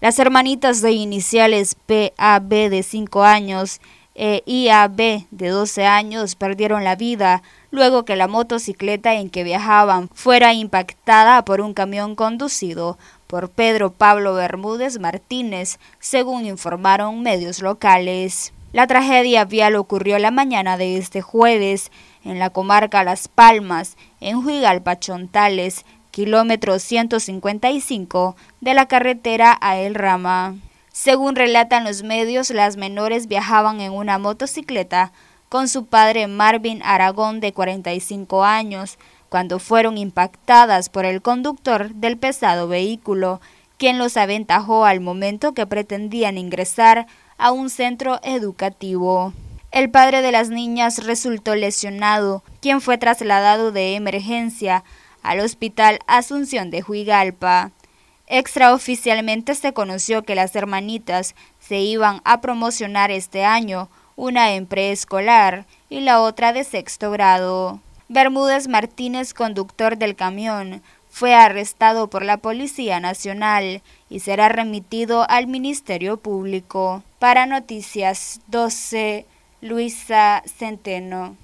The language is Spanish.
Las hermanitas de iniciales PAB de 5 años e eh, IAB de 12 años perdieron la vida luego que la motocicleta en que viajaban fuera impactada por un camión conducido por Pedro Pablo Bermúdez Martínez, según informaron medios locales. La tragedia vial ocurrió la mañana de este jueves en la comarca Las Palmas, en Juigalpachontales, kilómetro 155 de la carretera a El Rama. Según relatan los medios, las menores viajaban en una motocicleta con su padre Marvin Aragón de 45 años, cuando fueron impactadas por el conductor del pesado vehículo, quien los aventajó al momento que pretendían ingresar a un centro educativo. El padre de las niñas resultó lesionado, quien fue trasladado de emergencia al Hospital Asunción de Juigalpa. Extraoficialmente se conoció que las hermanitas se iban a promocionar este año, una en preescolar y la otra de sexto grado. Bermúdez Martínez, conductor del camión, fue arrestado por la Policía Nacional y será remitido al Ministerio Público. Para Noticias 12, Luisa Centeno.